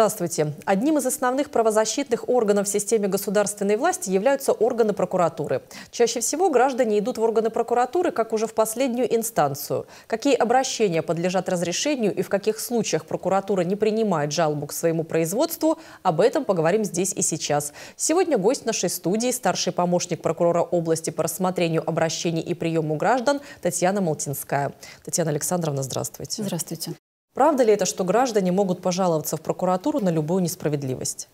Здравствуйте. Одним из основных правозащитных органов в системе государственной власти являются органы прокуратуры. Чаще всего граждане идут в органы прокуратуры как уже в последнюю инстанцию. Какие обращения подлежат разрешению и в каких случаях прокуратура не принимает жалобу к своему производству, об этом поговорим здесь и сейчас. Сегодня гость нашей студии – старший помощник прокурора области по рассмотрению обращений и приему граждан Татьяна Малтинская. Татьяна Александровна, здравствуйте. Здравствуйте. Правда ли это, что граждане могут пожаловаться в прокуратуру на любую несправедливость?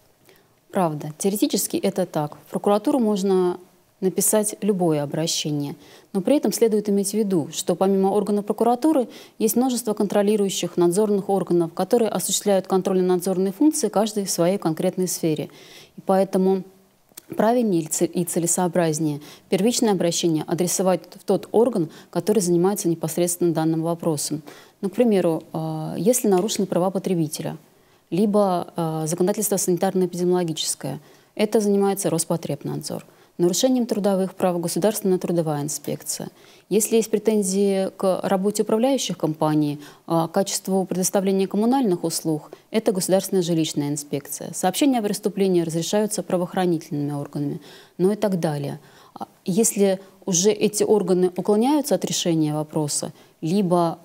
Правда. Теоретически это так. В прокуратуру можно написать любое обращение. Но при этом следует иметь в виду, что помимо органов прокуратуры есть множество контролирующих надзорных органов, которые осуществляют контрольно-надзорные функции каждый в своей конкретной сфере. И поэтому правильнее и целесообразнее первичное обращение адресовать в тот орган, который занимается непосредственно данным вопросом. Ну, к примеру, э, если нарушены права потребителя, либо э, законодательство санитарно-эпидемиологическое, это занимается Роспотребнадзор. Нарушением трудовых прав государственная трудовая инспекция. Если есть претензии к работе управляющих компаний, к э, качеству предоставления коммунальных услуг, это государственная жилищная инспекция. Сообщения о преступлении разрешаются правоохранительными органами, ну и так далее. А если уже эти органы уклоняются от решения вопроса, либо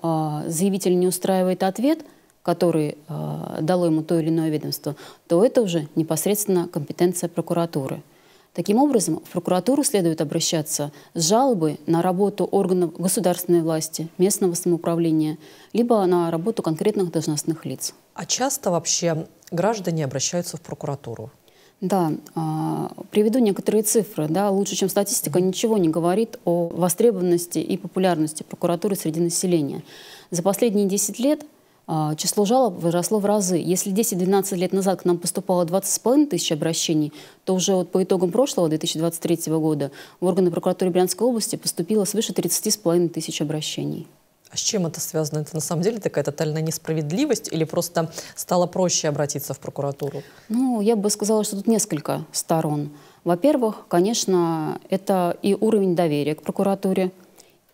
э, заявитель не устраивает ответ, который э, дало ему то или иное ведомство, то это уже непосредственно компетенция прокуратуры. Таким образом, в прокуратуру следует обращаться с жалобой на работу органов государственной власти, местного самоуправления, либо на работу конкретных должностных лиц. А часто вообще граждане обращаются в прокуратуру? Да, а, приведу некоторые цифры. Да, лучше, чем статистика, ничего не говорит о востребованности и популярности прокуратуры среди населения. За последние 10 лет а, число жалоб выросло в разы. Если 10-12 лет назад к нам поступало 20,5 тысяч обращений, то уже вот по итогам прошлого, 2023 года, в органы прокуратуры Брянской области поступило свыше 30,5 тысяч обращений. А с чем это связано? Это на самом деле такая тотальная несправедливость или просто стало проще обратиться в прокуратуру? Ну, я бы сказала, что тут несколько сторон. Во-первых, конечно, это и уровень доверия к прокуратуре,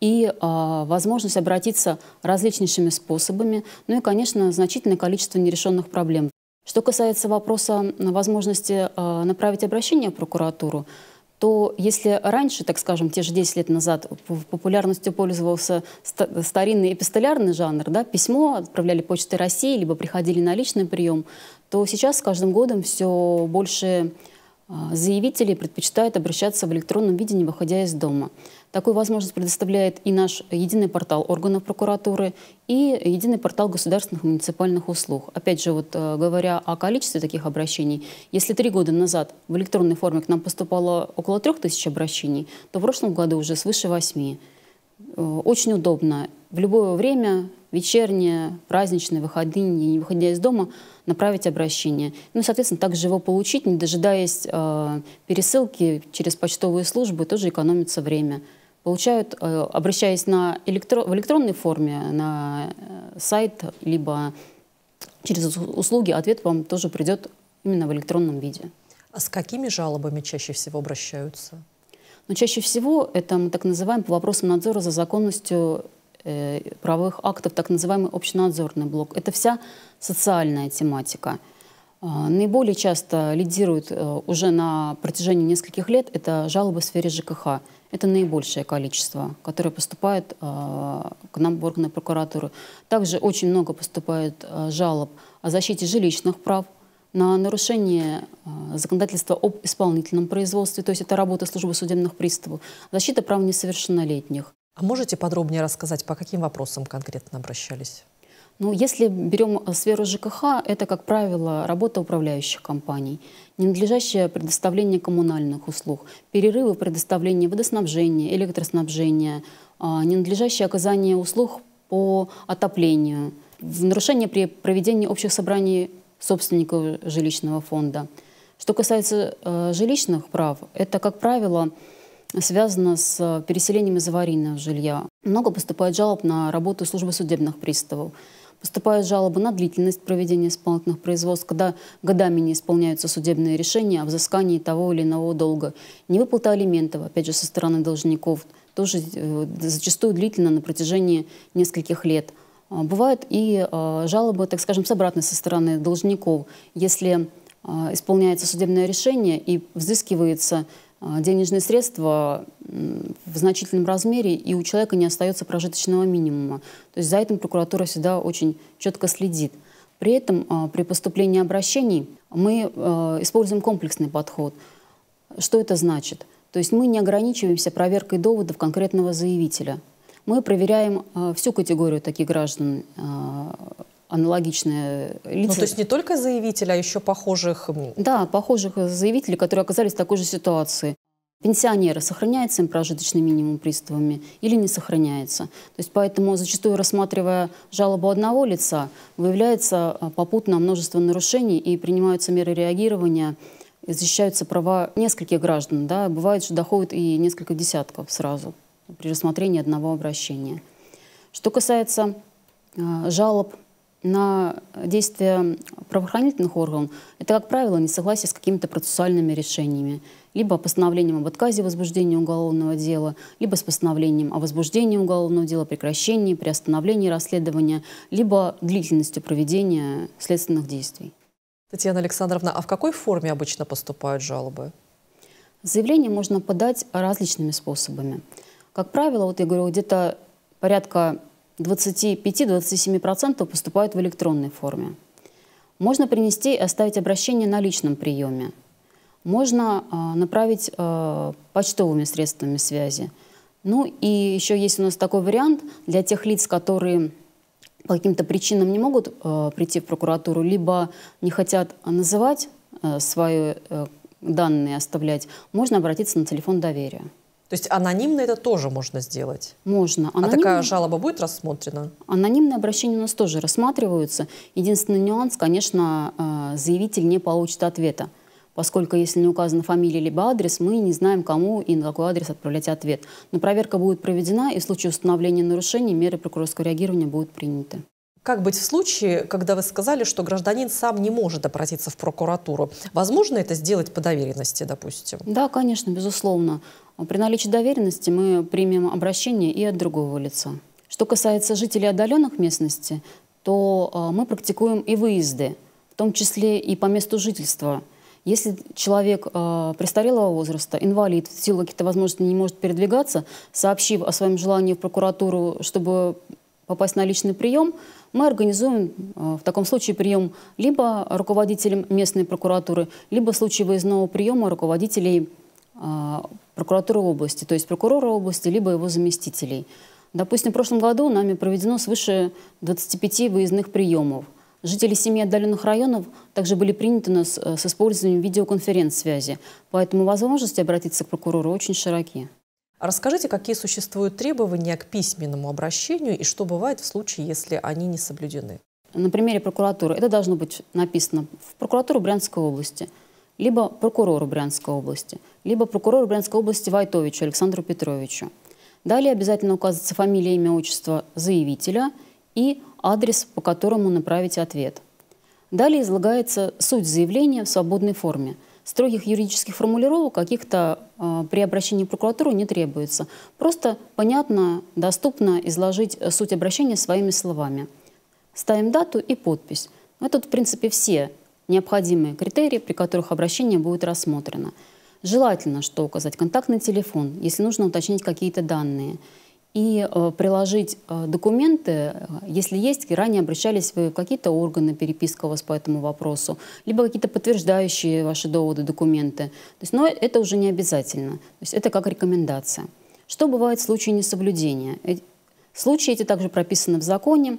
и э, возможность обратиться различнейшими способами, ну и, конечно, значительное количество нерешенных проблем. Что касается вопроса возможности э, направить обращение в прокуратуру, то если раньше, так скажем, те же 10 лет назад популярностью пользовался старинный эпистолярный жанр, да, письмо отправляли почтой России, либо приходили на личный прием, то сейчас с каждым годом все больше а, заявителей предпочитают обращаться в электронном виде, не выходя из дома. Такую возможность предоставляет и наш единый портал органов прокуратуры, и единый портал государственных муниципальных услуг. Опять же, вот э, говоря о количестве таких обращений, если три года назад в электронной форме к нам поступало около трех тысяч обращений, то в прошлом году уже свыше восьми. Э, очень удобно. В любое время, вечернее, праздничное, выходные, не выходя из дома, направить обращение. Ну, и, соответственно, также его получить, не дожидаясь э, пересылки через почтовые службы, тоже экономится время получают, э, обращаясь на электро... в электронной форме на э, сайт, либо через услуги, ответ вам тоже придет именно в электронном виде. А с какими жалобами чаще всего обращаются? Но ну, чаще всего это мы так называем по вопросам надзора за законностью э, правовых актов, так называемый общенадзорный блок. Это вся социальная тематика – а, наиболее часто лидирует э, уже на протяжении нескольких лет это жалобы в сфере ЖКХ. Это наибольшее количество, которое поступает э, к нам в органы прокуратуры. Также очень много поступает э, жалоб о защите жилищных прав, на нарушение законодательства об исполнительном производстве, то есть это работа службы судебных приставов, защита прав несовершеннолетних. А можете подробнее рассказать, по каким вопросам конкретно обращались? Ну, если берем э, сферу ЖКХ, это, как правило, работа управляющих компаний, ненадлежащее предоставление коммунальных услуг, перерывы в предоставлении водоснабжения, электроснабжения, а, ненадлежащее оказание услуг по отоплению, нарушение при проведении общих собраний собственников жилищного фонда. Что касается э, жилищных прав, это, как правило, связано с переселением из аварийного жилья. Много поступает жалоб на работу службы судебных приставов. Поступают жалобы на длительность проведения исполнительных производств, когда годами не исполняются судебные решения о взыскании того или иного долга. Невыплата алиментов, опять же, со стороны должников, тоже э, зачастую длительно на протяжении нескольких лет. А, бывают и а, жалобы, так скажем, с обратной со стороны должников. Если а, исполняется судебное решение и взыскивается Э, денежные средства в значительном размере, и у человека не остается прожиточного минимума. То есть за этим прокуратура всегда очень четко следит. При этом э, при поступлении обращений мы э, используем комплексный подход. Что это значит? То есть мы не ограничиваемся проверкой доводов конкретного заявителя. Мы проверяем всю категорию таких граждан аналогичная лицензия. Ну, то есть не только заявителя, а еще похожих? Да, похожих э, заявителей, которые оказались в такой же ситуации. Пенсионеры, сохраняется им прожиточный минимум приставами или не сохраняется? То есть поэтому зачастую, рассматривая жалобу одного лица, выявляется э, попутно множество нарушений и принимаются меры реагирования, защищаются права нескольких граждан. Да? Бывает, что доходит и несколько десятков сразу при рассмотрении одного обращения. Что касается э, жалоб на действия правоохранительных органов, это, как правило, несогласие с какими-то процессуальными решениями. Либо постановлением об отказе возбуждения уголовного дела, либо с постановлением о возбуждении уголовного дела, прекращении, приостановлении расследования, либо длительностью проведения следственных действий. Татьяна Александровна, а в какой форме обычно поступают жалобы? Заявление можно подать различными способами. Как правило, вот я говорю, где-то порядка 25-27% поступают в электронной форме. Можно принести и оставить обращение на личном приеме. Можно э, направить э, почтовыми средствами связи. Ну и еще есть у нас такой вариант для тех лиц, которые по каким-то причинам не могут э, прийти в прокуратуру, либо не хотят называть э, свои э, данные, оставлять, можно обратиться на телефон доверия. То есть анонимно это тоже можно сделать? Можно. Анонимно... А такая жалоба будет рассмотрена? Анонимные обращения у нас тоже рассматриваются. Единственный нюанс, конечно, э, заявитель не получит ответа. Поскольку если не указана фамилия либо адрес, мы не знаем, кому и на какой адрес отправлять ответ. Но проверка будет проведена, и в случае установления нарушений меры прокурорского реагирования будут приняты. Как быть в случае, когда вы сказали, что гражданин сам не может обратиться в прокуратуру? Возможно это сделать по доверенности, допустим? Да, конечно, безусловно. При наличии доверенности мы примем обращение и от другого лица. Что касается жителей отдаленных местностей, то э, мы практикуем и выезды, в том числе и по месту жительства. Если человек э, престарелого возраста, инвалид, в силу каких-то возможностей не может передвигаться, сообщив о своем желании в прокуратуру, чтобы попасть на личный прием, мы организуем э, в таком случае прием либо руководителем местной прокуратуры, либо в случае выездного приема руководителей э, прокуратуры области, то есть прокурора области, либо его заместителей. Допустим, в прошлом году нами проведено свыше 25 выездных приемов. Жители семьи отдаленных районов также были приняты нас э, с использованием видеоконференц-связи, поэтому возможности обратиться к прокурору очень широкие. Расскажите, какие существуют требования к письменному обращению и что бывает в случае, если они не соблюдены? На примере прокуратуры это должно быть написано в прокуратуру Брянской области, либо прокурору Брянской области, либо прокурору Брянской области Вайтовичу Александру Петровичу. Далее обязательно указывается фамилия, имя, отчество заявителя и адрес, по которому направить ответ. Далее излагается суть заявления в свободной форме – строгих юридических формулировок а каких-то э, при обращении в прокуратуру не требуется. Просто понятно, доступно изложить э, суть обращения своими словами. Ставим дату и подпись. Ну, это, в принципе, все необходимые критерии, при которых обращение будет рассмотрено. Желательно, что указать контактный телефон, если нужно уточнить какие-то данные – и э, приложить э, документы, э, если есть, ранее обращались вы в какие-то органы, переписка у вас по этому вопросу, либо какие-то подтверждающие ваши доводы документы. То есть, но это уже не обязательно. То есть это как рекомендация. Что бывает в случае несоблюдения? Случаи эти также прописаны в законе.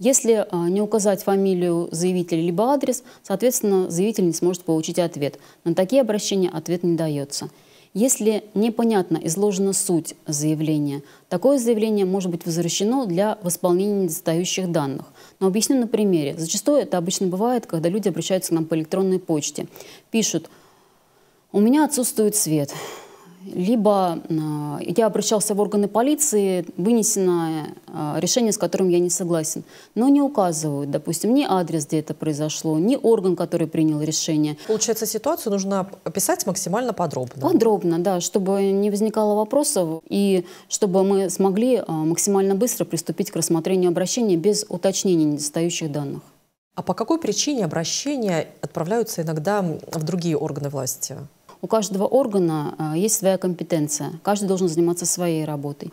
Если не указать фамилию заявителя либо адрес, соответственно, заявитель не сможет получить ответ. На такие обращения ответ не дается. Если непонятно изложена суть заявления, такое заявление может быть возвращено для восполнения недостающих данных. Но объясню на примере. Зачастую это обычно бывает, когда люди обращаются к нам по электронной почте. Пишут, у меня отсутствует свет либо э, я обращался в органы полиции, вынесено э, решение, с которым я не согласен. Но не указывают, допустим, ни адрес, где это произошло, ни орган, который принял решение. Получается, ситуацию нужно описать максимально подробно. Подробно, да, чтобы не возникало вопросов и чтобы мы смогли э, максимально быстро приступить к рассмотрению обращения без уточнения недостающих данных. А по какой причине обращения отправляются иногда в другие органы власти? у каждого органа э, есть своя компетенция, каждый должен заниматься своей работой.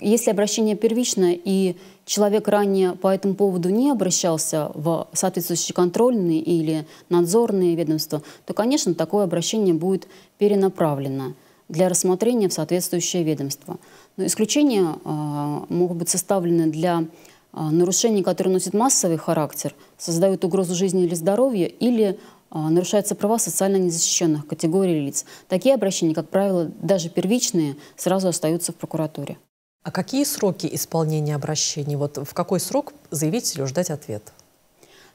Если обращение первичное и человек ранее по этому поводу не обращался в соответствующие контрольные или надзорные ведомства, то, конечно, такое обращение будет перенаправлено для рассмотрения в соответствующее ведомство. Но исключения э, могут быть составлены для э, нарушений, которые носят массовый характер, создают угрозу жизни или здоровья, или а, нарушаются права социально незащищенных категорий лиц. Такие обращения, как правило, даже первичные, сразу остаются в прокуратуре. А какие сроки исполнения обращений? Вот в какой срок заявителю ждать ответ?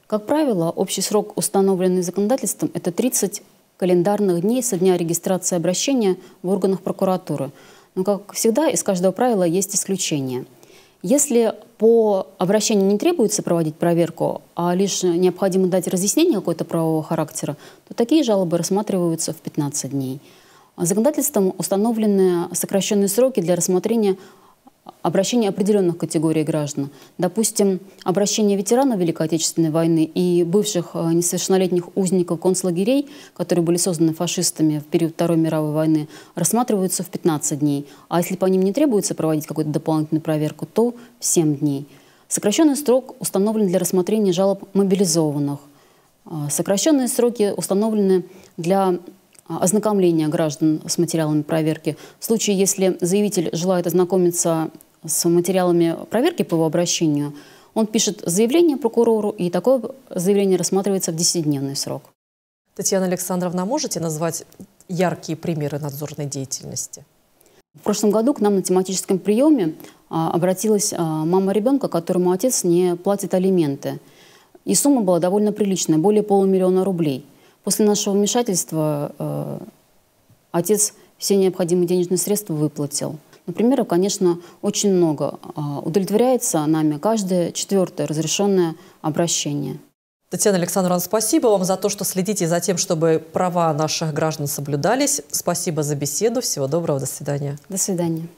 Как правило, общий срок, установленный законодательством, это 30 календарных дней со дня регистрации обращения в органах прокуратуры. Но, как всегда, из каждого правила есть исключение – если по обращению не требуется проводить проверку, а лишь необходимо дать разъяснение какого-то правового характера, то такие жалобы рассматриваются в 15 дней. Законодательством установлены сокращенные сроки для рассмотрения обращение определенных категорий граждан. Допустим, обращение ветеранов Великой Отечественной войны и бывших э, несовершеннолетних узников концлагерей, которые были созданы фашистами в период Второй мировой войны, рассматриваются в 15 дней. А если по ним не требуется проводить какую-то дополнительную проверку, то в 7 дней. Сокращенный срок установлен для рассмотрения жалоб мобилизованных. Э, сокращенные сроки установлены для а, ознакомления граждан с материалами проверки. В случае, если заявитель желает ознакомиться с материалами проверки по его обращению, он пишет заявление прокурору, и такое заявление рассматривается в 10-дневный срок. Татьяна Александровна, можете назвать яркие примеры надзорной деятельности? В прошлом году к нам на тематическом приеме а, обратилась а, мама ребенка, которому отец не платит алименты. И сумма была довольно приличная, более полумиллиона рублей – После нашего вмешательства э, отец все необходимые денежные средства выплатил. Например, конечно, очень много. А, удовлетворяется нами каждое четвертое разрешенное обращение. Татьяна Александровна, спасибо вам за то, что следите за тем, чтобы права наших граждан соблюдались. Спасибо за беседу. Всего доброго. До свидания. До свидания.